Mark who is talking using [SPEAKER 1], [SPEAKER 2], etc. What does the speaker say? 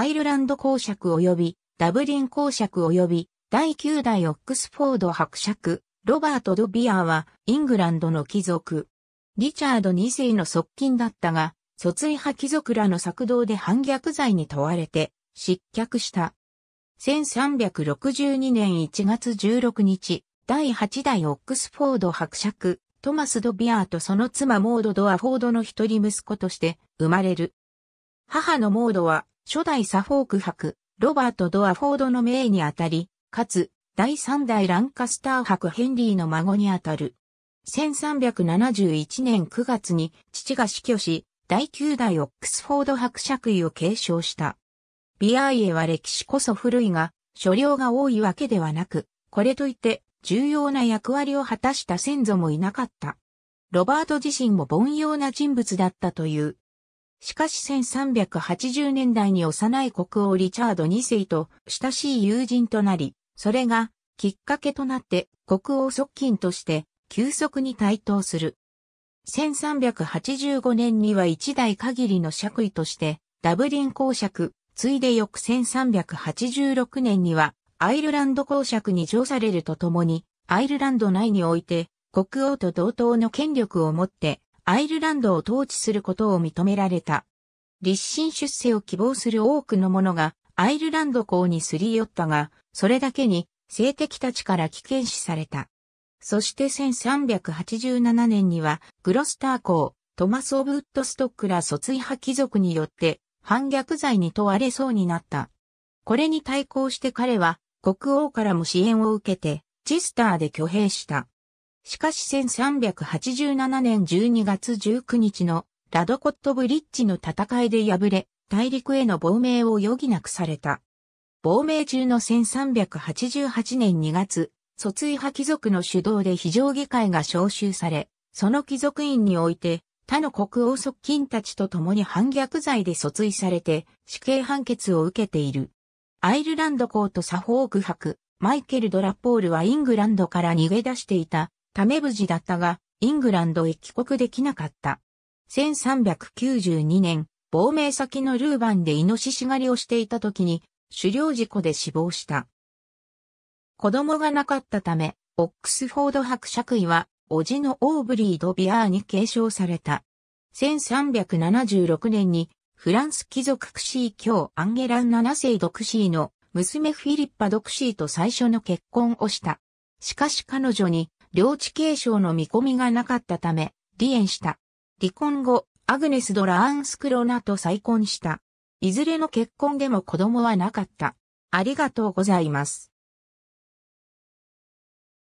[SPEAKER 1] アイルランド公爵及びダブリン公爵及び第9代オックスフォード伯爵、ロバート・ド・ビアーはイングランドの貴族。リチャード2世の側近だったが、訴追派貴族らの策動で反逆罪に問われて失脚した。1362年1月16日、第8代オックスフォード伯爵、トマス・ド・ビアーとその妻モード・ドアフォードの一人息子として生まれる。母のモードは初代サフォーク伯、ロバート・ドアフォードの命にあたり、かつ、第3代ランカスター伯ヘンリーの孫にあたる。1371年9月に父が死去し、第9代オックスフォード伯爵位を継承した。ビアイエは歴史こそ古いが、所領が多いわけではなく、これといって重要な役割を果たした先祖もいなかった。ロバート自身も凡庸な人物だったという。しかし1380年代に幼い国王リチャード2世と親しい友人となり、それがきっかけとなって国王側近として急速に台頭する。1385年には一代限りの爵位としてダブリン公爵、ついで翌1386年にはアイルランド公爵に上されるとともに、アイルランド内において国王と同等の権力を持ってアイルランドを統治することを認められた。立身出世を希望する多くの者がアイルランド港にすり寄ったが、それだけに性的たちから危険視された。そして1387年にはグロスター港、トマス・オブ・ウッドストックら卒位派貴族によって反逆罪に問われそうになった。これに対抗して彼は国王からも支援を受けてチスターで挙兵した。しかし1387年12月19日のラドコットブリッジの戦いで敗れ、大陸への亡命を余儀なくされた。亡命中の1388年2月、卒位派貴族の主導で非常議会が召集され、その貴族院において、他の国王側近たちと共に反逆罪で訴追されて死刑判決を受けている。アイルランド公とサフォーク博、マイケル・ドラポールはイングランドから逃げ出していたため無事だったが、イングランドへ帰国できなかった。1392年、亡命先のルーバンでイノシシ狩りをしていた時に、狩猟事故で死亡した。子供がなかったため、オックスフォード伯爵位は、叔父のオーブリー・ド・ビアーに継承された。1376年に、フランス貴族クシー教アンゲラン7世ドクシーの娘フィリッパ・ドクシーと最初の結婚をした。しかし彼女に領地継承の見込みがなかったため、離縁した。離婚後、アグネス・ドラアン・スクロナと再婚した。いずれの結婚でも子供はなかった。ありがとうございます。